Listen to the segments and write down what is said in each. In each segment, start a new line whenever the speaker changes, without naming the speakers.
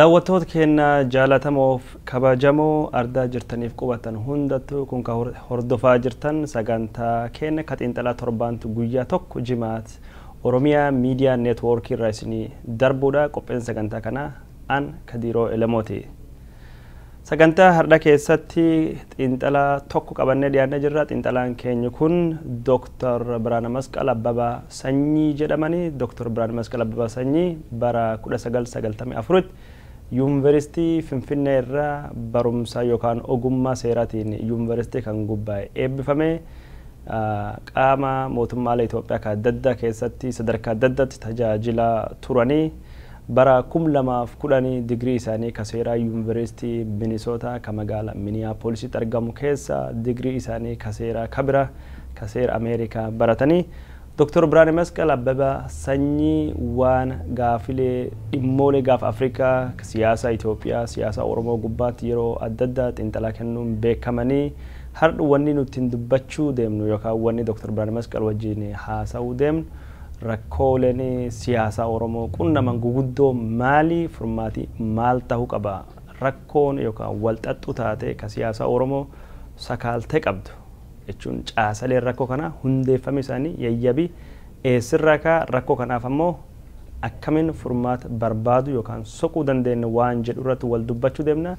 daawwattoota keenya jaalatamoof kabajamoo ardaa jirtaniif qubatan hundattuu kun ka hordofaa jirtan sagantaa keenya ka xiinxalaa torbaantu guyyaa tokko jimaat oromiyaa miidiyaa neetwoorkii irraa isinii darbuudha qopheessa sagantaa kanaa an kadiiroo elemooti sagantaa har'a keessatti xiinxalaa tokko qabannee dhiyaannee jirra xiinxalaan keenya kun dooktar Biraana Masqal Abbabaa Sanyii jedhamanii dooktar Biraana Masqal Abbabaa Sanyii bara 1994 tti yuuniversitii Finfinnee irraa barumsa yookaan ogummaa seeraatiin yuuniversitii kan gubbaa'e eebbifamee qaama mootummaala Itoophiyaa kan adda keessatti sadarkaa adda tajaajilaa turanii bara kum lamaaf kudhanii digirii isaanii kaseera yuuniversitii yuunivarsiitii kamagaala kan Miniyaapoolisitti argamu keessa digirii isaanii kaseera seeraa kabira kaseera Ameerikaa baratanii ዶክተር ብራን መስቀል አበባ ሰኚ ዋን ጋፊሌ ዲሞሌ ጋፍ አፍሪካ ከሲያሳ ኢትዮጵያ ሲያሳ ኦሮሞ ጉባት የሮ አደዳ ጤንጠላ ከኑም ቤከመኒ ሀርድ ወኒ ኑቲን ዱበቹ ደምኑ ዮካ ወኒ ዶክተር ብርሃነ መስቀል ወጂኒ ሀሳው ደምኑ ረኮለኒ ሲያሳ ኦሮሞ ቁነመን ጉጉዶ ማሊ ፍርማቲ ማልታሁ ቀባ ረኮን ዮካ ወልጠጡ ታቴ ከሲያሳ ኦሮሞ ሰካልቴ ቀብዱ jechuun caasalee rakkoo kana hundeeffame isaanii yayyabii eessirraa kaa rakkoo kanaaf ammoo akkamiin furmaata barbaadu yookaan soquu dandeenye waan jedhu irratti wal dubbachuu deemna.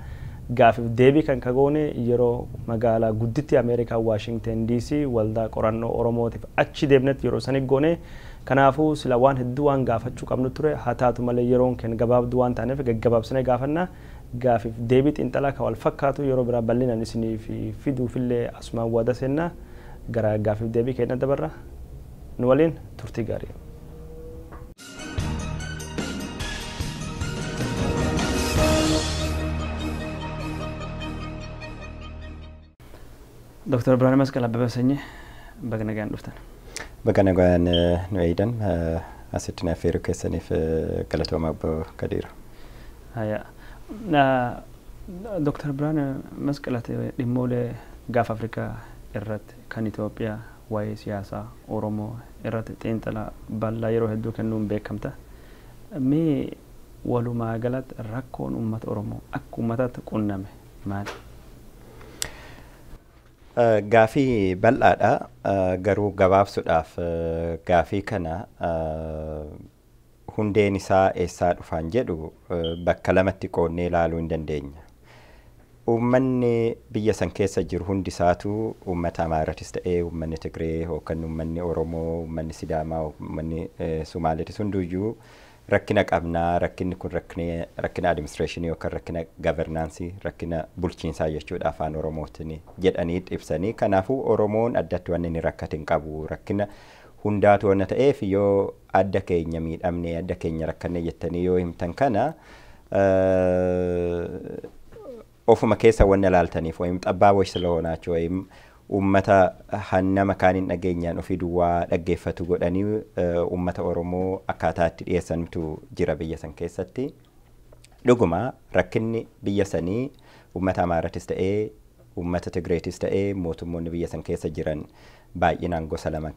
gaafiif deebii kan kagoone yeroo magaalaa gudditti ameerikaa waashingteen diisii waldaa qorannoo oromootiif achi deemnetti yeroo sani goone kanaafuu sila waan hedduu waan gaafachuu qabnu ture haa taatu malee yeroon kenn gabaabduu waan taaneef gaggabaabsine gaafannaa. gaafif deebii xinxalaa kan wal fakkaatu yeroo biraa bal'inaan isiniif fiduufillee asumaan wada sennaa gara gaafif deebii kenna dabarra nu waliin turtii gaarii. Dr. Birhaanuu Masqal Abbabaa Sanyii baga nagaan
dhuftan. Baga nagaan eh, nu eeydan eh, asitti na affeeruu keessaniif eh, galatooma obbo Kadiira.
ዶክተር ብርሃነ መስቀላት ደሞ ለጋፍ አፍሪካ እረት ከን ኢትዮጵያ ዋይ ሲያሳ ኦሮሞ እረት ጤንጠላ ባላ የሮ ህዱ ከኑም ቤከምተ ሜ ወሉ ማገላት ረኮን ኡመት ኦሮሞ አክ ኡመታት ቁነመ
ማለት ጋፊ በላዳ ገሩ ገባብሱዳፍ ጋፊ ከና hundeen isaa eessaa dhufaan jedhu bakka lamatti qoonnee ilaaluu hin dandeenya. Uummanni biyya san keessa jiru hundisaatu uummata Amaaratis ta'ee uummanni Tigree yookaan uummanni Oromoo, uummanni Sidaamaa, uummanni Sumaaleetis hundiyyuu rakkina qabnaa, rakkinni kun rakkina adiministireeshinii yookaan rakkina gavarnaansii, rakkina bulchiinsaa jechuudha afaan Oromootiin jedhanii ibsanii. Kanaafuu Oromoon addatti wanni inni rakkate qabu, rakkina hundaatu waan ta'eef yoo adda keenya miidhamne adda keenya rakkanne jettanii yoo himtan kana ofuma keessa waan laaltaniif wayim xabbaaboo isa loonaachuu wayim ummata hannama ofii duwwaa dhaggeeffatu godhanii ummata oromoo akkaataatti dhiyeessantu jira biyya san keessatti. Dhuguma rakkinni biyya sanii ummata amaaratis ta'ee ummata tigreetis ta'ee mootummoonni biyya san keessa jiran. baay'inaan gosa lama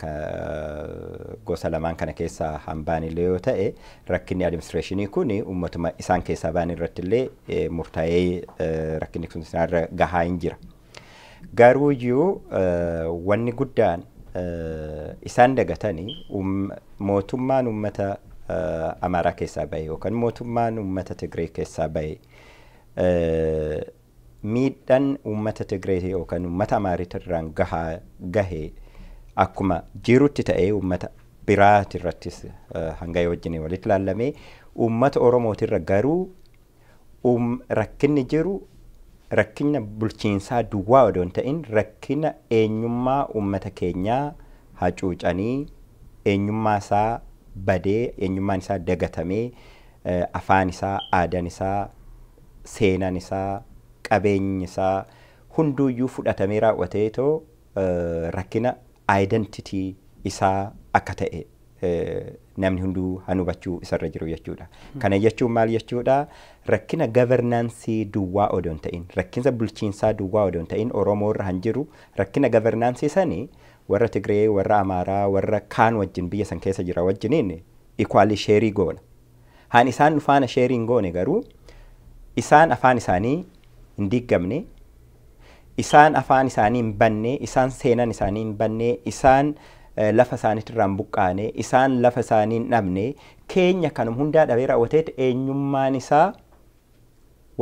gosa lamaan kana keessaa hambaanilee yoo ta'e rakkinni administireeshinii kun ummatuma isaan keessaa ba'an irratti illee e, murtaa'ee e, rakkinni sun gahaa hin jira. Garuu iyyuu e, wanni guddaan isaan dagatanii um, mootummaan ummata Amaaraa keessaa ba'e yookaan mootummaan ummata Tigree keessaa bahe miidhaan uummata Tigree yookaan uummata Amaaritirraan gahaa gahee akkuma jirutti ta'ee uummata biraati irrattis eh, hanga wajjin walitti laalamee uummata oromootirra garuu um, rakkinni jiru rakkina bulchiinsaa duwwaa odoon ta'in rakkina eenyummaa uummata keenyaa hacuucanii eenyummaa isaa badee eenyummaan isaa dagatamee eh, afaan isaa aadan isaa seenan isaa qabeenyi isaa hunduuyyuu fudhatamee raawwatee too eh, rakkina Identity isaa akka ta'e eh, namni hunduu hubachuu isarra jiru jechuudha. Hmm. Kana jechuun maal jechuudha rakkina gavernaansii duwwaa odoo ta'in rakkinsa bulchiinsaa duwwaa odoon hin ta'in Oromoo irra jiru rakkina governance sanii warra Tigree warra Amaaraa warra kaan wajjin biyya san keessa jira wajjiniin ikwaali sheerii goona. Haan isaan faana sheerii goone garuu isaan afaan isaanii hin isaan afaan isaanii hin banne isaan seenan isaanii hin banne isaan eh, lafa isaaniitirraan buqqaane isaan lafa isaanii hin dhabne keenya kan hundaa dhabee raawwateet eenyummaan isaa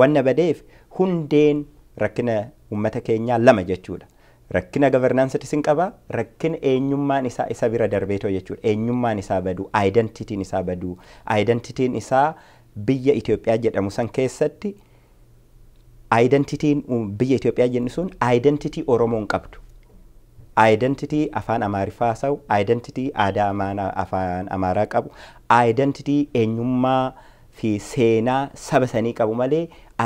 wanna badeef hundeen rakkina uummata keenyaa lama jechuudha. Rakkina gabarnaansaatis qaba rakkina eenyummaan isaa isa bira darbeetoo jechuudha. Eenyummaan isaa badu aayidantitiin isaa isaa biyya Itoophiyaa jedhamu san keessatti. አይደንቲቲን ብየ ኢትዮጵያ የንሱን አይደንቲቲ ኦሮሞን ቀብዱ አይደንቲቲ አፋን አማሪፋ ሰው አይደንቲቲ አዳ አማና አፋን አማራ ቀቡ አይደንቲቲ ኤኙማ ፊ ሴና ሰበሰኒ ቀቡ መሌ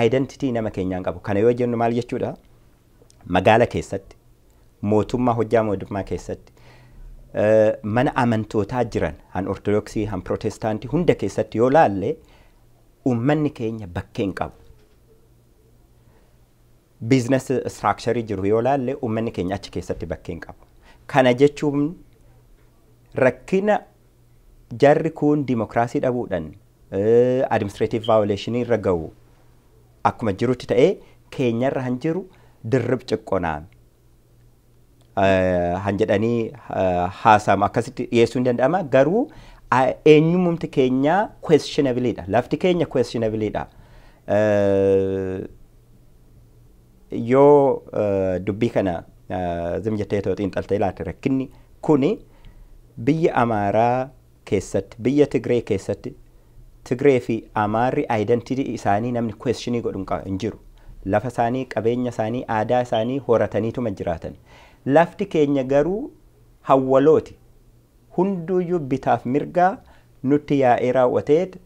አይደንቲቲ ነመ ቀቡ ከነ የወጀኑ ማል የችዳ መጋለ ኬሰት ሞቱማ ሆጃ ሞድማ ኬሰት መነ አመንቶታ ጅረን አን ኦርቶዶክሲ አን ፕሮቴስታንቲ ሁንደ ኬሰት ዮላ አለ ኡመን ኬኛ በኬን ቀቡ biizines istiraakcharii jiru yoo laalle ummanni keenya achi keessatti bakkee qabu. Kana jechuun rakkina jarri kun dimokiraasii dhabuudhan administrative violation irra ga'u akkuma jirutti ta'ee keenyarra han jiru dirrib ciqqonaami. Han jedhanii haasamu akkasitti dhiyeessuu hin danda'ama garuu eenyumumti keenyaa questionabiliidha lafti keenya yoo eh, dubbii kana eh, zimjattee too xiinxaltee laata rakkinni kuni biyya Amaaraa keessatti biyya Tigree keessatti Tigree fi Amaarri aayidantitii isaanii namni kweshinii godhu hin jiru. Lafa isaanii, qabeenya isaanii, aadaa isaanii horataniituma jiraatan. Lafti keenya garuu hawwalooti. Hunduuyyuu bitaaf mirgaa nutti yaa'ee raawwateet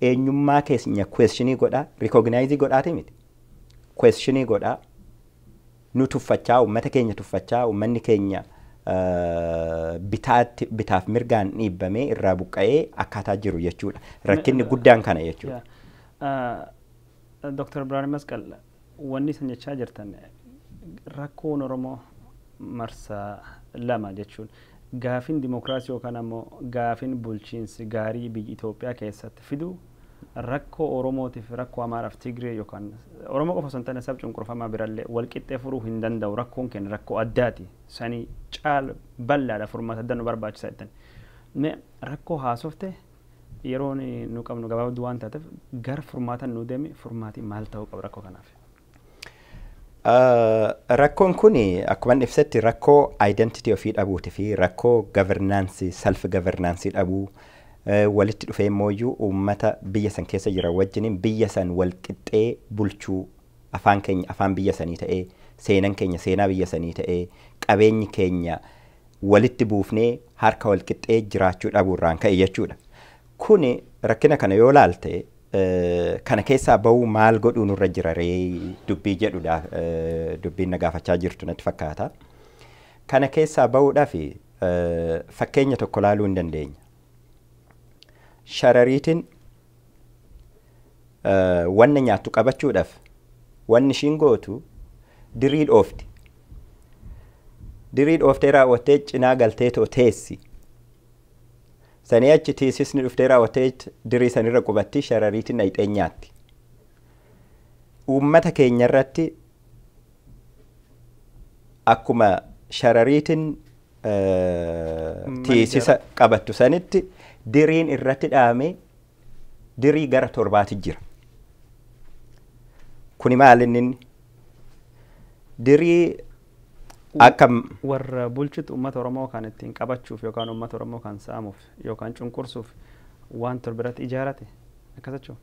eenyummaa keenya kweshinii godhaa rikooginaayizii godhaatii miti. kweshinii godha nu tuffachaa uummata keenya tuffachaa uummanni keenya bitaatti bitaaf mirgaan dhiibbamee irraa buqqa'ee akkaataa jiru jechuudha rakkinni guddaan kana jechuudha.
Dooktar Birhaanuu Masqal wanni isin jechaa jirtan rakkoon Oromoo marsaa lama jechuun gaafin dimookiraasii yookaan ammoo gaafin bulchiinsi gaarii biyya Itoophiyaa keessatti fidu rakkoo Oromootiif rakkoo Amaaraaf Tigree yookaan Oromoo qofa osoo hin taane sab cunqurfamaa birallee walqixxee furuu hin danda'u rakkoon kenna rakkoo addaati sanii caal bal'aadha furmaata danuu barbaachisaa jettan. Mee rakkoo haasofte yeroo nu qabnu gabaabduu waan taateef gara furmaatan nu deemi furmaatii maal ta'uu qabu rakkoo kanaaf?
Rakkoon kun akkuma inni ibsetti rakkoo identity ofii dhabuuti fi rakkoo governance self governance dhabuu. Eh, walitti dhufe immooyyuu uummata biyya san keessa jiran wajjiniin biyya san walqixxee bulchuu afaan keenya afaan biyya sanii ta'ee seenaan keenya seenaa biyya sanii ta'ee qabeenyi keenya walitti buufnee harka walqixxee jiraachuu dhabuurraan ka'e jechuudha. Kuni rakkina kana yoo laalte eh, kana keessaa bahuu maal godhuu nurra jira dubbii eh, dubbiin na gaafachaa jirtu natti fakkaata. Kana keessaa bahuudhaaf fakkeenya tokko laaluu hin dandeenya. sharariitiin wanna nyaattu qabachuudhaaf wanni ishiin gootu dirii dhoofti. Dirii dhooftee raawwattee cinaa galtee too teessi. Sanii achi tiisisni dhuftee raawwattee dirii sanirra qubatti sharariitiin dhayixeen nyaatti. Uummata keenya irratti akkuma sharariitiin tiisisa qabattu sanitti. diriin irratti dhaame dirii gara torbaati jira. Kuni maal inni? Dirii akka. Warra bulchitu uummata Oromoo kan ittiin
qabachuuf yookaan uummata Oromoo kan sa'amuuf yookaan cunqursuuf waan torbirratti ijaarate akkasachuu.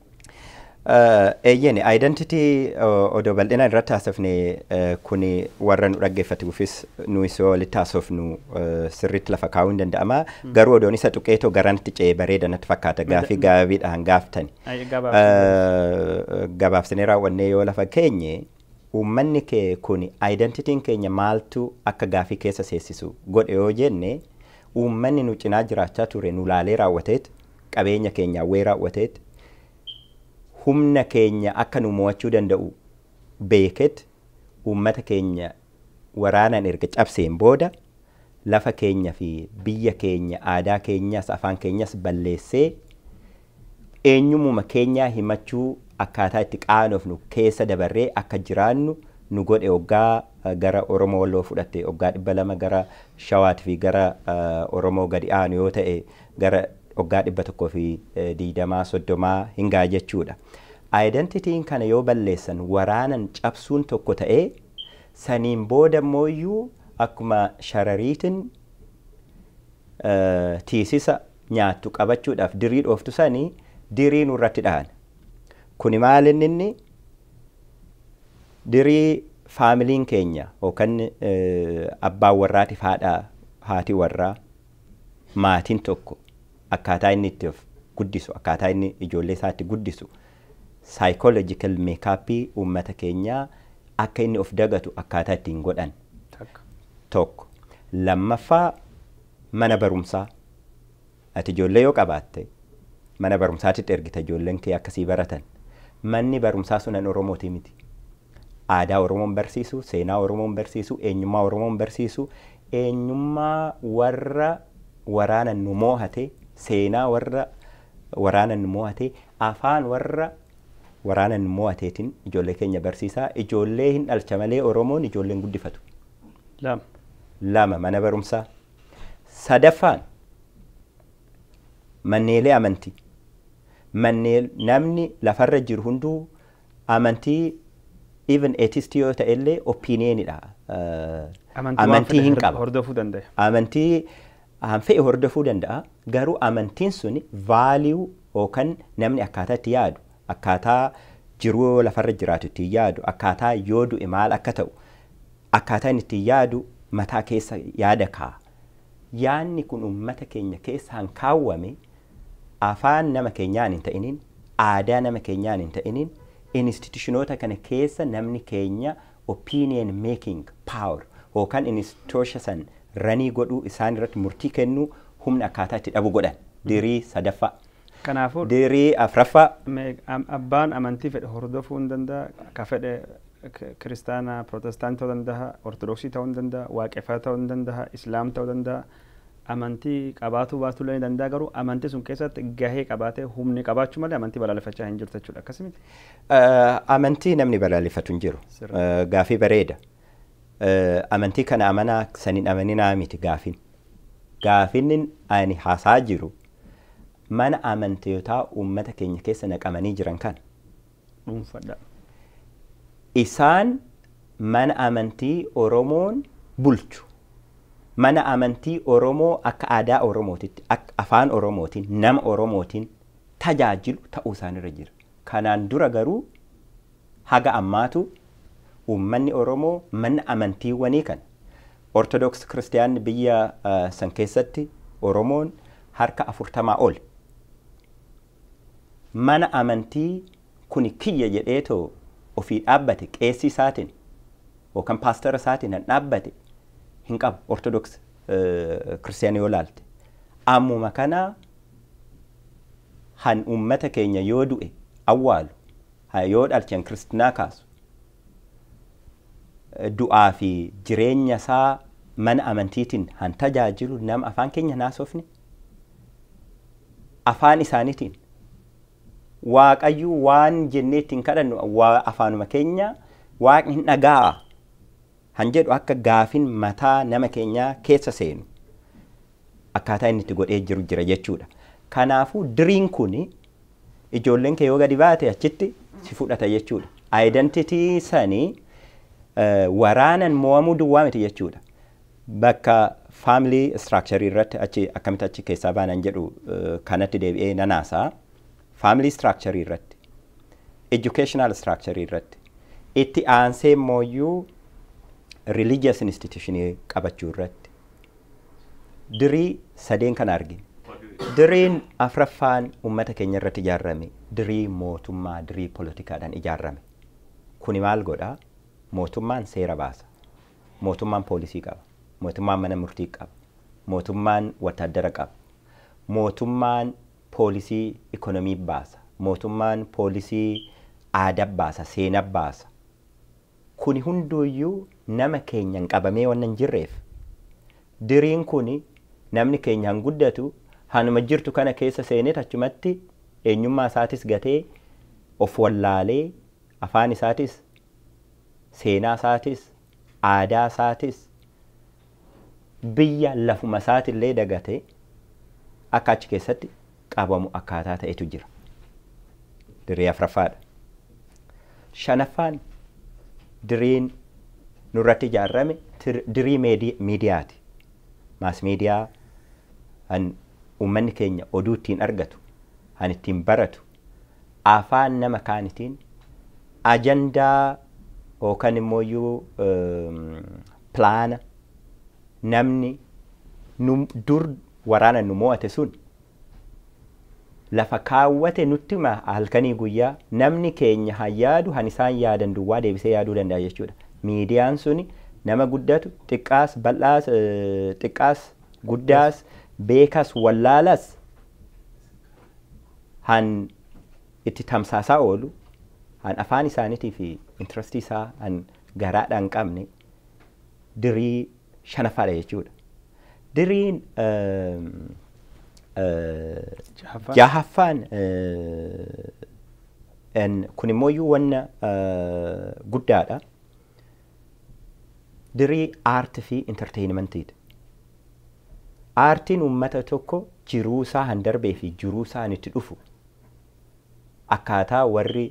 Eeyyeen eh, eh, aayidentitii odoo bal'inaan irratti haasofne eh, kun warra nu dhaggeeffate gufis nuyi walitti haasofnu sirriitti lafa kaa'uu hin danda'ama. Hmm. Garuu odoon isa tuqeetoo garanti ce'ee bareeda natti fakkaata gaafii gaabiidhaan gaaftani. Gabaabsinee raawwannee yoo lafa keenye uummanni kee kun identity keenya maaltu akka gaafii keessa seessisu godhe yoo jenne uummanni nu cinaa jiraachaa ture nu laalee raawwateet qabeenya keenyaa wee raawwateet humna keenya akka nu mo'achuu danda'u beeket uummata keenya waraanan erga cabseen booda lafa keenya fi biyya keenya aadaa keenyas afaan keenyas balleessee eenyumuma keenyaa himachuu akkaataa itti nu keessa dabarree akka jiraannu nu godhe hoggaa eh, gara Oromoo walloo fudhatte oggaa dhibba lama gara Shawaati fi gara eh, Oromoo gadi aanu yoo ta'e gara dhoggaa dhibba tokkoo fi eh, diidamaa soddomaa hin jechuudha. Aayidantitiin kana yoo balleessan waraanan cabsuun tokko ta'ee saniin booda mooyyuu akkuma sharariitin eh, tiisisa nyaattu qabachuudhaaf dirii dhooftu sanii dirii nurratti dhahan. Kuni maal inni dirii faamiliin keenya yookaan eh, abbaan warraati haadha haati warraa maatiin tokko akkaataa inni itti of guddisu akkaataa inni ijoollee isaatti guddisu saayikoolojikal meekaappii uummata keenyaa akka inni of dagatu akkaataa ittiin godhan tokko lammaffaa mana barumsaa ati ijoollee yoo qabaatte mana barumsaatti ergita ijoolleen kee akkasii baratan manni barumsaa sunan oromooti miti aadaa oromoon barsiisu seenaa oromoon barsiisu eenyummaa oromoon barsiisu eenyummaa warra waraana nu moohate seenaa warra waraanan mo'ate afaan warra waraanan mo'ateetiin ijoollee keenya barsiisaa ijoollee hin dhalcha malee oromoon ijoolleen guddifatu. Lama Lama mana barumsaa sadaffaan manneelee amantii namni lafarra jiru hunduu amantii even eetistii yoo ta'ellee opiniyeenidha.
Amantii hin qaba.
Amantii fe'e hordofuu danda'a garuu amantiin sun vaaliyuu namni akkaataa itti yaadu akkaataa jiruu lafarra jiraatu ittiin yaadu akkaataa yoo du'e maal akka ta'u akkaataa ittiin yaadu mataa keessa yaada kaa yaadni kun uummata keenya keessaan kaawwame afaan nama keenyaan hin ta'iniin aadaa nama keenyaan hin ta'iniin institushinoota kana keessa namni keenya opinion making power yookaan institution rani godhuu isaan irratti murtii kennu humna akkaataa itti dhabu godhan dirii sadaffaa. Kanaafuu. Dirii afraffaa.
Abbaan amantii fedhe hordofuu hin danda'a ka fedhe kiristaanaa pirootestaantii ta'uu danda'a ortodoksii ta'uu hin danda'a waaqeffaa ta'uu danda'a islaam ta'uu danda'a. amantii qabaatuu baasuu illee danda'a garuu amantii sun keessatti gahee qabaatee humni qabaachuu malee amantii balaaleffachaa hin jirtu jechuudha akkasumatti.
Amantii namni balaaleffatu hin jiru gaafii bareeda. amantii kana amanaa san hin amaninaa miti gaafin Gaafinni ani haasaa jiru mana amantiyootaa uummata keenya keessa naqamanii jiran kan dhuunfadha isaan mana amantii oromoon bulchu mana amantii oromoo akka aadaa oromootitti akka afaan oromootiin nama oromootiin tajaajilu ta'uu isaanirra jira kanaan dura garuu haga ammaatu uummanni Oromoo mana amantiiwwanii kan Ortodoks kiristiyaan biyya san keessatti Oromoon harka afurtamaa ol mana amantii kuni kiyya jedheetoo ofii dhaabbate qeessii isaatiin yookaan paastara isaatiin kan dhaabbate hin qabu Ortodoks kiristiyaan yoo laalte. Ammuma kana han uummata keenya yoo du'e awwaalu yoo dhalchan kiristinaa kaasu du'aa fi jireenya isaa mana amantiitiin han tajaajilu nama afaan keenya naasofne afaan isaaniitiin waaqayyuu waan jennee ittiin kadhannu afaanuma keenya waaqni hin dhaga'a hanjedhu akka gaafin mataa nama keenyaa keessa seenu akkaataa inni itti godhee jiru jira jechuudha. Kanaafuu diriin kun ijoolleen kee yoo gadi baate achitti si fudhata jechuudha. Ayidantitii Eh, waraanan mo'amuu duwwaa miti jechuudha. Bakka faamilii istiraakcharii irratti achi akkamitti achi keessaa baanan jedhu eh, kanatti deebi'ee nanaasaa faamilii istiraakcharii irratti educational istiraakcharii irratti itti aansee mooyyuu religious institutionii qabachuu irratti dirii sadeen kan argin Diriin afraffaan uummata keenya irratti ijaarame dirii mootummaa dirii dhaan ijaarame. Kuni maal godhaa? mootummaan seera baasa mootummaan poolisii qaba mootummaan mana murtii qaba mootummaan wataadara qaba mootummaan poolisii ikonomii baasa mootummaan poolisii aada baasa seena baasa kuni hunduuyyuu nama keenya qabamee waan jirreef diriin kuni namni keenyaan guddatu hanuma jirtu kana keessa seenet achumatti eenyummaa isaatis gatee of wallaalee afaan isaatis seenaa isaatis aadaa isaatis biyya lafuma isaatillee dagatee akka achi keessatti qabamu akkaataa ta'etu jira. Diree afraffaadha. Shanaffaan diriin nurratti ijaarame dirii miidiyaati. Maas miidiyaa ummanni keenya oduu ittiin argatu, kan ittiin baratu, afaan nama kaanitiin ajandaa yookaan immoo um, plaana namni dur waraana nu mo'ate sun lafa kaawwate nutti halkanii guyyaa namni keenya han yaadu han isaan yaadan duwwaa deebisee yaaduu danda'a jechuudha. Miidiyaan suni nama guddatu xiqqaas bal'aas uh, xiqqaas guddaas beekas wallaalaas han itti tamsaasaa oolu han afaan isaaniitii intarastii isaa an garaadhaan qabne dirii shanaffaadha jechuudha. Diriin jahaffaan kun immoo wanna guddaadha. Dirii aartii fi intarteeyinimentiidha. Aartiin uummata tokko jiruusaa han darbee fi jiruusaa itti dhufu akkaataa warri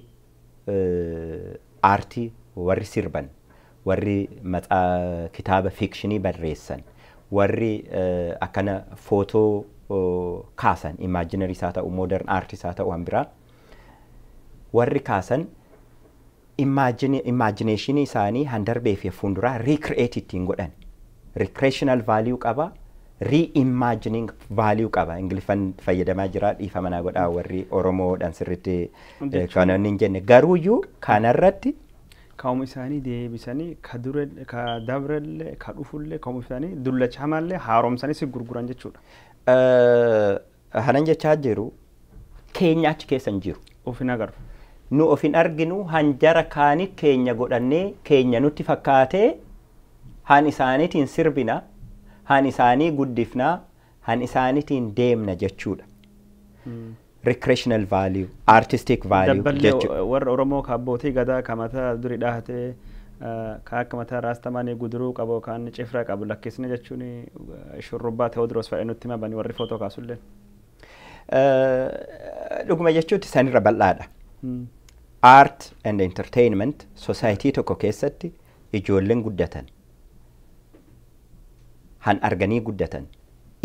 aartii warri sirban warri kitaaba fiikshinii barreessan warri akkana footoo kaasan imaajinarii isaa ta'u moodern aartis haa ta'u hanbiraa warri kaasan imaajineeshinii isaanii handarbee fi fuulduraa riikri'eet ittiin godhan riikreeshinaal vaaliyuu re value vaaluu qaba ingiliffaan fayyadamaa jira dhiifa manaa godhaa warri oromoodhaan sirriitti eh, kanoonni hin jenne garuuyyuu kanarratti.
Kaa'uma isaanii deebisanii ka dabrellee ka dhufullee kaa'uma isaanii dullachamaallee haaromsanii si gurguran jechuudha.
Eh, hanan jechaa jiru keenya achi keessa hin jiru. Of hin agarru. Nu of hin arginu hanjara kaanitti keenya godhannee keenya nutti fakkaatee haan isaaniitiin sirbina. han isaanii guddifnaa han isaaniitiin deemna jechuudha. Recreational value, artistic value jechuudha.
Warra Oromoo kaabbootii gadaa mataa durii dhahatee kan akka mataa raastamanii guduruu qabu kan cifra qabu lakkisni jechuun shurrubbaa Tewoodiroos fa'ee nutti himaa bani warri footoo kaasullee.
Dhuguma jechuutti sanirra bal'aadha. Hmm. Art and entertainment society tokko keessatti ijoolleen guddatan han arganii guddatan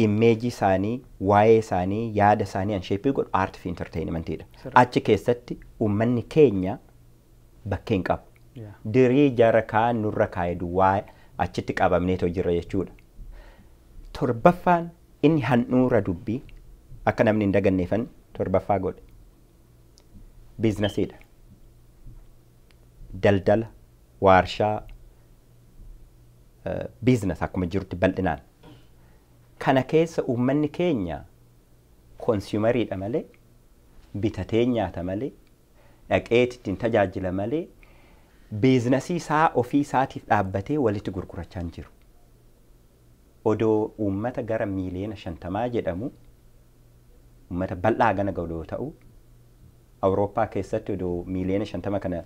immeejii isaanii waa'ee isaanii yaada isaanii an sheeppii godhu aartii fi achi keessatti uummanni keenya bakkeen qabu dirii jara kaan nurra kaayidu waa achitti qabamneetoo jira jechuudha torbaffaan inni handhuura dubbii akka namni hin daganneefan torbaffaa godhe biizinasiidha daldala waarshaa biizines akkuma jirutti bal'inaan kana keessa uummanni keenya konsiumariidha malee bitatee nyaata malee dhaqeet ittiin tajaajila malee biizinasii isaa ofii isaatiif dhaabbatee walitti gurgurachaa jiru. Odoo uummata gara miiliyoona shantamaa jedhamu uummata bal'aa gana gahu yoo ta'u awurooppaa keessatti odoo miiliyoona shantama kana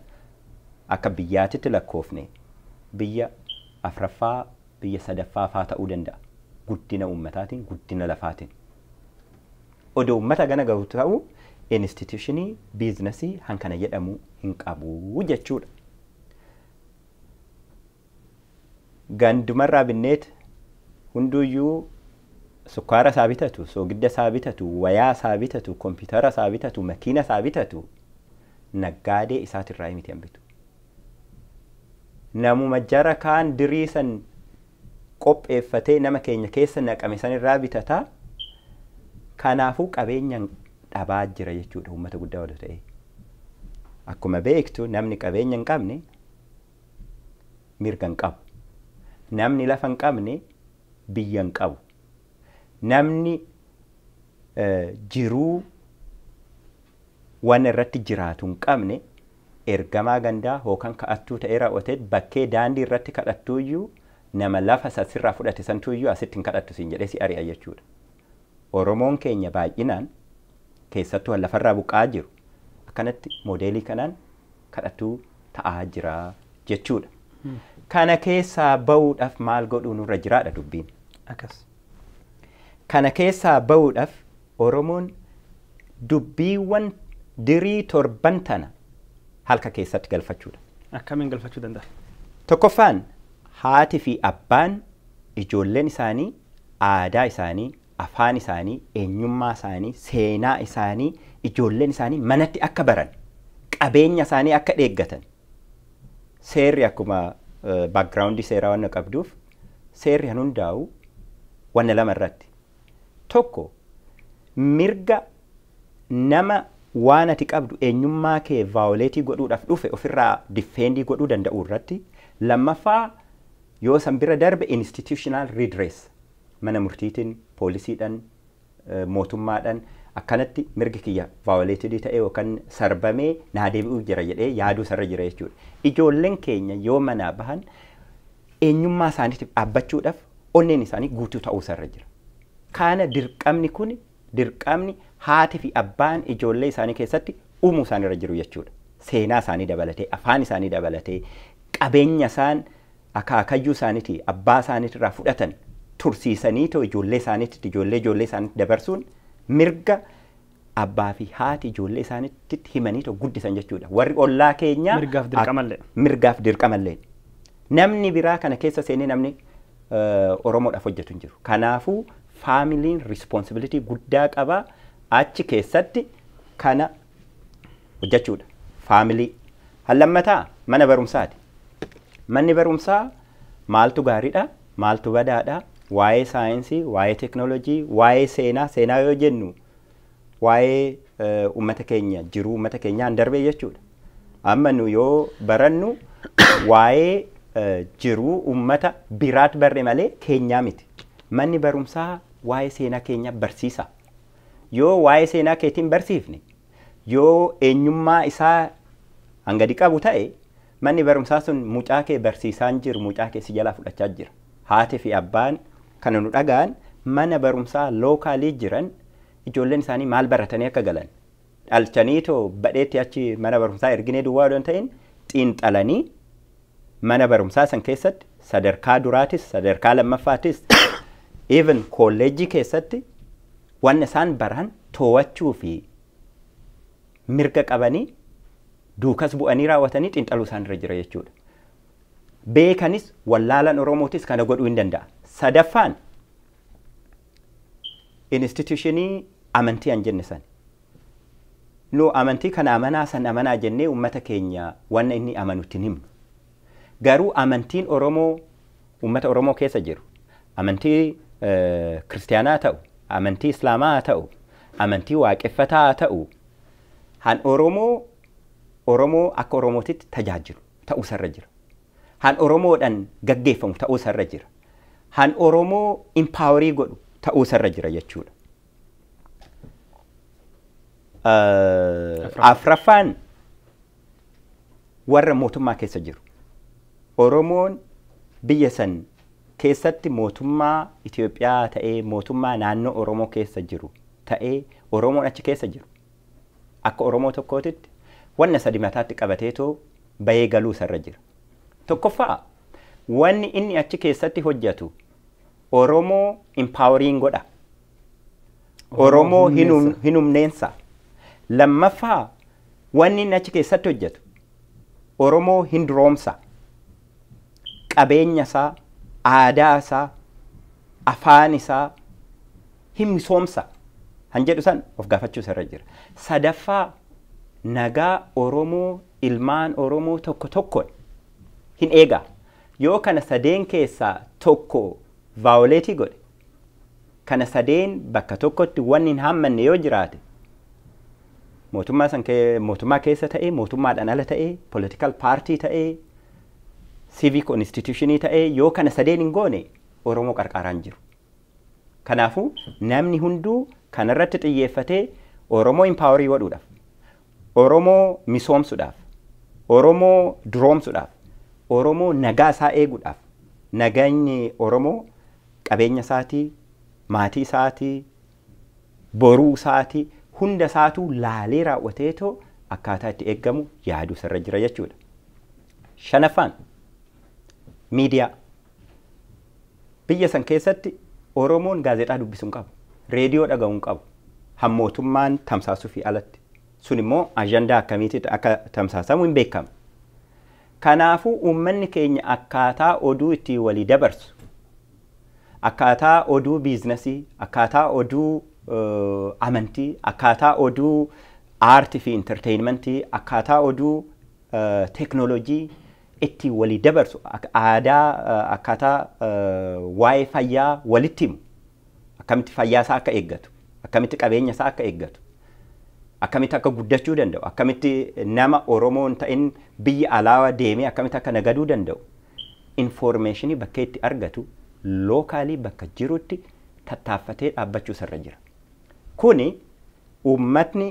akka biyyaatitti lakkoofne biyya afraffaa biyya sadaffaaffaa ta'uu danda'a guddina uummataatiin guddina lafaatiin. Odoo uummata gana garuu ta'u instituushinii biizinasii hankana jedhamu hin qabu jechuudha. Gandumarraa binneet hunduyyuu sukkaara isaa bitatu, soogidda isaa bitatu, wayaa isaa bitatu, kompiitara isaa bitatu, makiina isaa bitatu naggaadee isaatirraa miti bitu. namuma jara kaan diriisan qopheeffatee nama keenya keessa naqame sanirraa bitataa kanaafuu qabeenya dhabaa jira jechuudha uummata guddaa wadda ta'e. Akkuma beektu namni qabeenya hin qabne mirga hin qabu. Namni lafa hin qabne biyya hin qabu. Namni eh, jiruu waan irratti jiraatu hin qabne ergamaa gandaa hookan kadhattuu ta'e raawwateet bakkee daandii irratti kadhattuuyyuu nama lafa sirraa fudhate santuuyyuu asitti hin kadhattu siin jedhee si ari'a jechuudha. Oromoon keenya baay'inaan keessattuu lafarraa buqaa jiru akkanatti moodeelii kanaan kadhatuu ta'aa jira jechuudha. Hmm. Kana keessaa bahuudhaaf maal godhuu nurra jiraadha dubbiin. Kana keessaa bahuudhaaf Oromoon dubbiiwwan dirii torban tana halka keessatti galfachuudha.
Akkamiin galfachuu danda'a?
Tokkoffaan haati fi abbaan ijoolleen isaanii aadaa isaanii afaan isaanii eenyummaa isaanii seenaa isaanii ijoolleen isaanii manatti akka baran qabeenya isaanii akka dheeggatan seerri akkuma eh, baakgiraawundi seeraa wanna qabduuf seerri han hundaa'u wanna lama irratti tokko mirga nama waan ati qabdu eenyummaa kee vaawoleetii godhuudhaaf dhufe ofirraa diffeendii godhuu danda'u irratti lammaffaa yoo san bira darbe institutional redress mana murtiitiin poolisiidhaan eh, mootummaadhaan akkanatti mirgi kiyya vaawoleetidii ta'ee yookaan sarbamee naa deebi'uu jira jedhee yaaduu sarra jira jechuudha. Ijoolleen keenya yoo manaa bahan eenyummaa isaaniitiif dhaabbachuudhaaf onneen isaanii guutuu ta'uu sarra jira. Kaana dirqamni kun dirqamni haati fi abbaan ijoollee isaanii keessatti uumuu isaaniirra jiru jechuudha. Seenaa isaanii dabalatee, afaan isaanii dabalatee, qabeenya isaan akaakayyuu isaaniitii abbaa isaaniitirraa fudhatan tursiisanii ta'u ijoollee isaaniitti dabarsuun mirga abbaa fi haati ijoollee isaaniitti himanii ta'u guddisan jechuudha. Warri ollaa keenya mirgaaf dirqamallee. Mirgaaf Namni biraa kana keessa seenee namni eh, Oromoodhaaf hojjetu jiru. Kanaafuu ፋሚሊን ሪስፖንሲቢሊቲ ጉዳ ቀባ አች ከሰድ ከነ ወጃችሁደ ፋሚሊ ሀለመታ መነ በሩምሳት መኒ በሩምሳ ማልቱ ጋሪዳ ማልቱ በዳዳ ዋዬ ሳይንሲ ዋዬ ቴክኖሎጂ ዋዬ ሴና ሴና ዮ ጀኑ ኡመተ ኬኛ ጅሩ ኡመተ ኬኛ እንደርቤ የችሁደ አመኑ ዮ በረኑ ዋዬ ጅሩ ኡመተ ቢራት በሬ መሌ ኬኛ ሚት መኒ በሩምሳ waa'ee seenaa keenya barsiisa. Yoo waa'ee seenaa keetiin barsiifne yoo eenyummaa isaa angadi qabu ta'e manni barumsaa sun mucaa kee barsiisaan jiru mucaa kee si jalaa fudhachaa jira. Haati fi abbaan kan nu dhagaan mana barumsaa lookaalii jiran ijoolleen isaanii maal baratanii akka galan too badheetti achi mana barumsaa erginee duwwaa odoo ta'in xiinxalanii mana barumsaa san keessatti sadarkaa duraatis sadarkaa lammaffaatis. even kolleejjii keessatti waan isaan baran toowachuu fi mirga qabanii duukas bu'anii raawwatanii isaan irra jira jechuudha. Beekanis wallaalan Oromootis kana godhuu hin danda'a. Sadaffaan instituushinii amantii an jenne san. Nu amantii kana amanaa san amanaa jennee uummata keenya waan inni amanutti himnu. Garuu amantiin Oromoo uummata Oromoo keessa jiru amantii ክርስቲያና ተኡ አመንቲ እስላማ ተኡ አመንቲ ዋቄፈታ ተኡ ሀን ኦሮሞ ኦሮሞ አከ ኦሮሞቲት ተጃጅሉ ተኡ ሰረጅር ኦሮሞ ደን ገጌፈሙ ተኡ ሰረጅር ሀን ኦሮሞ ኢምፓወሪ ጎዱ ተኡ ሰረጅረ የችሉ አፍረፋን ወረ ሞቱማ ኦሮሞን ብየሰን keessatti mootummaa Itoophiyaa ta'ee mootummaa naannoo Oromoo keessa jiru ta'ee Oromoon achi keessa jiru akka Oromoo tokkootitti wanna sadi mataatti qabateetoo bayee galuu irra jira. Tokkoffaa wanni inni achi keessatti hojjetu Oromoo impooweriin godha. Oromoo hinumneensa. Lammaffaa wanni inni achi keessatti hojjetu Oromoo hinduroomsa. Qabeenya isaa aadaasaa isaa, afaan isaa, hin misoomsa han san of gaafachuus irra jira. Sadaffaa nagaa Oromoo ilmaan Oromoo tokko tokkoon hin eega. Yoo kana sadeen keessaa tokko vaawoleetii godhe, kana sadeen bakka tokkotti wanni hin hammanne yoo jiraate, mootummaa keessa ta'ee, mootummaadhaan ala ta'ee, political paartii ta'ee, civic institutionii ta'ee yoo kana sadeen hin goone Oromoo qarqaraan jiru. Kanaafuu namni hunduu kanarratti xiyyeeffatee Oromoo impaawarii godhuudhaaf, Oromoo misoomsuudhaaf, Oromoo duroomsuudhaaf, Oromoo nagaa isaa eeguudhaaf, naganyni Oromoo qabeenya isaatii, maatii isaatii, boruu isaatii hunda isaatuu laalee raawwateetoo akkaataa itti eeggamu yaadu sirra jira jechuudha. Shanaffaan miidiyaa biyya san keessatti Oromoon gaazexaa dubbisuun qabu, reediyoo dhaga'uun qabu, hammootummaan tamsaasuu fi alatti. Sun immoo ajandaa akkamiitiin akka tamsaasamu hin beekamu. Kanaafuu uummanni keenya akkaataa oduu ittiin walii dabarsu, akkaataa oduu biizinasii, akkaataa oduu amantii, akkaataa oduu aartii fi intarteeyinmentii, akkaataa oduu teeknoolojii itti walii dabarsu aadaa akkataa waa'ee fayyaa walitti himu akkamitti fayyaa saa akka eeggatu akkamitti qabeenya akka eeggatu akkamitti akka guddachuu danda'u akkamitti nama oromoon ta'in biyya alaawa deemee akkamitti akka nagaduu danda'u informeeshinii bakka itti argatu lookaalii bakka jirutti tattaaffatee dhaabbachuu sarra jira. Kuni uummatni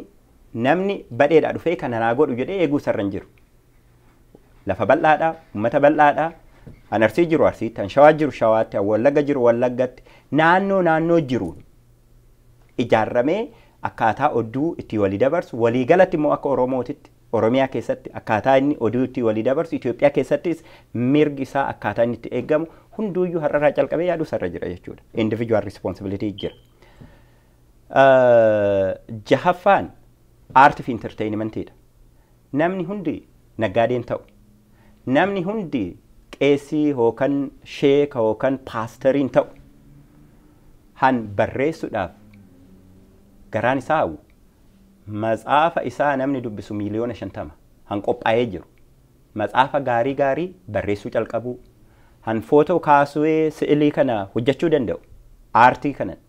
namni badheedhaa dhufee kana naa godhu jedhee eeguu jiru. lafa bal'aadha uummata bal'aadha an arsii jiru arsiitti shawaa jiru shawaatti wallagga jiru wallaggatti naannoo naannoo jiru ijaaramee akkaataa oduu itti walii dabarsu walii galatti immoo akka oromootitti oromiyaa keessatti akkaataa inni oduu itti walii dabarsu Itoophiyaa keessattis mirgi isaa akkaataa inni itti eeggamu hunduuyyuu har'arraa calqabee yaaduu sarra jira jechuudha. Individual responsibility jira. Jahaffaan aartii fi intarteeyinimentiidha. Namni hundi naggaadeen ta'u namni hundi qeesii yookaan sheeka yookaan paastariin ta'u han barreessuudhaaf garaan isaa hawwu maxaafa isaa namni dubbisu miiliyoona shantama han qophaa'ee jiru maxaafa gaarii gaarii barreessuu calqabuu han footoo kaasuwee si'ilii kana hojjechuu danda'u aartii kanan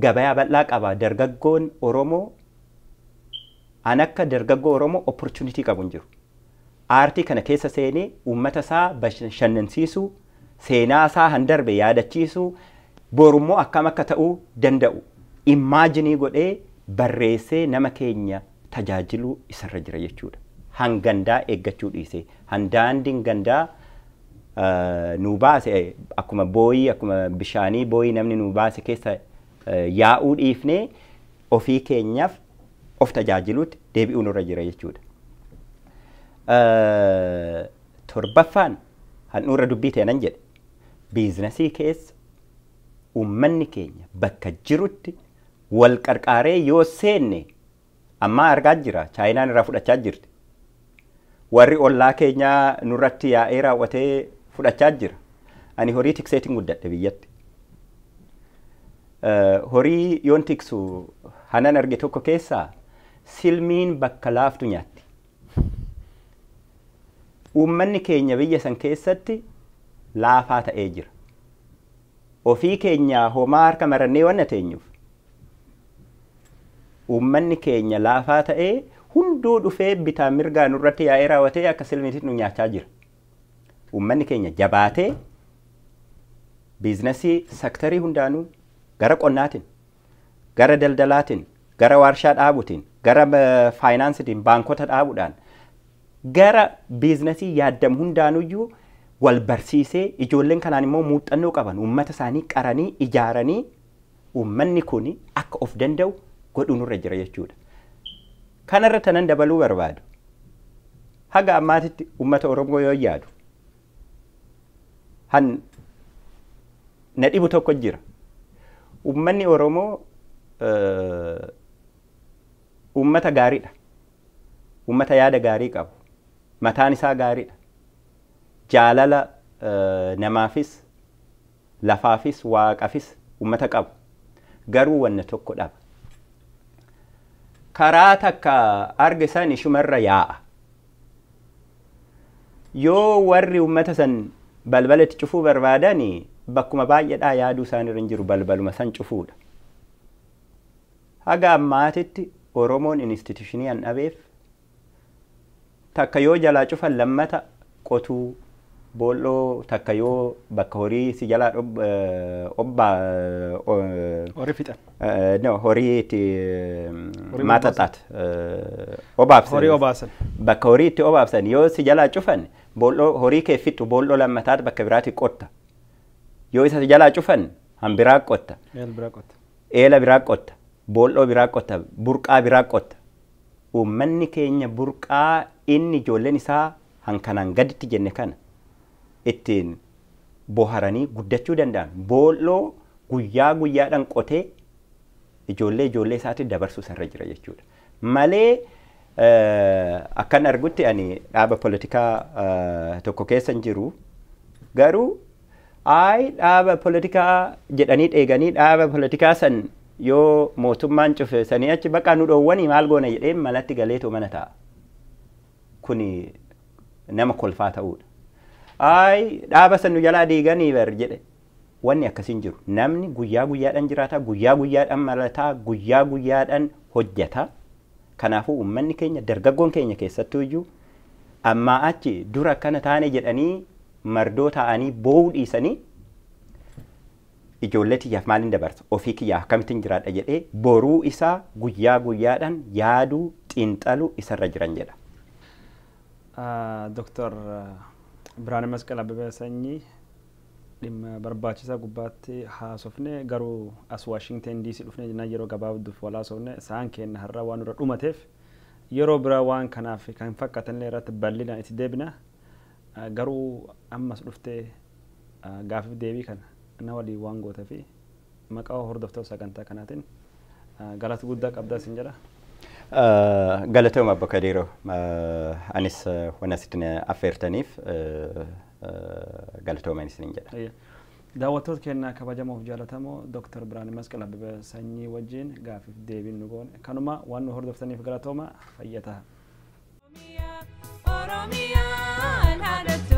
gabayaa bal'aa qaba dargaggoon oromoo an akka dargaggoo oromoo opportunitii qabu jiru aartii kana keessa seenee uummata isaa bashannansiisuu seenaa isaa handarbe yaadachiisu borummoo akkam akka ta'uu danda'u imaajinii godhee barreessee nama keenya tajaajiluu isarra jira jechuudha. Hangandaa eeggachuu dhiisee handaandiin gandaa nuu baase akkuma booyii akkuma bishaanii booyii namni nuu baase keessa yaa'uu dhiifnee ofii keenyaaf of tajaajilutti deebi'uu irra jira jechuudha. torbaffaan handhuurra dubbii teenan jedhe biizinasii keessa ummanni keenya bakka jirutti wal qarqaaree yoo seenne ammaa argaa jira chaayinaan irraa fudhachaa jirti warri ollaa keenyaa nurratti yaa'ee raawwatee fudhachaa jira ani horii tikseetiin guddadhe biyyatti horii yoon tiksu hanan arge tokko keessaa silmiin bakka laaftu nyaatti uummanni keenya biyya san keessatti laafaa ta'ee jira. Ofii keenya homaa harka marannee waan teenyuuf uummanni keenya laafaa ta'ee hunduu dhufee bitaa mirgaa nurratti raawwatee akka silmiitti nu nyaachaa jira. Uummanni keenya jabaatee biizinasii sektarii hundaanuu gara qonnaatiin, gara daldalaatiin, gara waarshaa dhaabutiin, gara eh, faayinaansitiin, baankota dhaabuudhaan gara biizinasii yaaddamu hundaanuyyuu wal barsiisee ijoolleen kanaan immoo muuxannoo qaban uummata isaanii qaranii ijaaranii uummanni kun akka of danda'u godhuu nurra jira jechuudha. Kanarra tanan dabaluu barbaadu. Haga ammaatitti uummata Oromoo yoo yaadu. Han na dhibu tokko jira. Uummanni Oromoo uummata gaariidha. Uummata yaada gaarii qabu. mataan isaa gaariidha. Jaalala eh, namaafis, lafaafis, waaqafis uummata qabu. Garuu wanna tokko dhaba. Karaa takka arge san irra yaa'a. Yoo warri uummata san balbalatti cufuu barbaadan bakkuma baay'eedhaa yaaduu isaanirra hin jiru balbaluma san cufuudha. Haga ammaatitti Oromoon an dhabeef takka yoo jalaa cufan lammata qotuu boolloo takka yoo bakka horii si jalaa obbaa horii fixan Noo horii itti obaabsan horii obaasan. bakka horii itti obaasan yoo si jalaa cufan boolloo horii kee fixu boolloo lammataat bakka biraatti qotta yoo isa si jalaa cufan hambiraa qotta eela biraa qotta boolloo biraa qotta burqaa biraa qotta uummanni keenya burqaa inni ijoolleen isaa hankanaan gaditti jenne kana ittiin boharanii guddachuu danda'an boolloo guyyaa guyyaadhan qotee ijoollee ijoollee isaatti dabarsuu sarra jira jechuudha. Malee eh, akkan argutti ani dhaaba poolitikaa eh, tokko keessa jiru garuu ayi dhaaba poolitikaa jedhanii dheeganii dhaaba poolitikaa san yoo mootummaan cufe sanii achi baqaa nu maal goona jedhee malatti galeetoo mana ta'a. kuni nama kolfaa ta'uudha. Ayi dhaaba sanu jalaa deeganii bar jedhe wanni akkasiin jiru namni guyyaa guyyaadhaan jiraata guyyaa guyyaadhaan marataa guyyaa guyyaadhaan hojjeta. kanaafuu uummanni keenya dargaggoon keenya keessattuu iyyuu ammaa achi dura akkana taane jedhanii mardoo taa'anii boo'uu dhiisanii ijoollee tiyyaaf maaliin dabarsa ofii kiyyaa akkamittiin jiraadha jedhee boruu isaa guyyaa guyyaadhaan yaaduu xiinxaluu isarra jiran jedha.
ዶክተር ብርሃነ መስቀል አበበ ሰኚ ዲም በርባችሳ ጉባት ሀሶፍነ ገሩ አስ ዋሽንግተን ዲሲ ዱፍነ ና የሮ ገባብ ዱፍ ወላ ሰውነ ሳን ኬና ህራ ዋኑ ረ ዱመቴፍ የሮ ብራ ዋን ከናፍ ከንፈቀተን ሌረት በሊና እት ደብና ገሩ አማስ ዱፍቴ ጋፍብ ደቢ ከን እና ወዲ ዋን ጎተፊ መቃው ሆር ዶፍተው ሰቀንታ ከናትን ገላት ጉዳ ቀብዳ ስንጀራ
Galateeuma obbo Kadiiroo anis waan asitti affeertaniif galatoomanis niin
jedha. Daawwattoota keenyaa kabajamoof jaalatamoo Dr. Birhaan Masqal Abbabee sanyii wajjin gaafiif deebiin nu goone. Kanuma waan nu hordoftaniif galatooma fayyataa. Oromiyaan haadha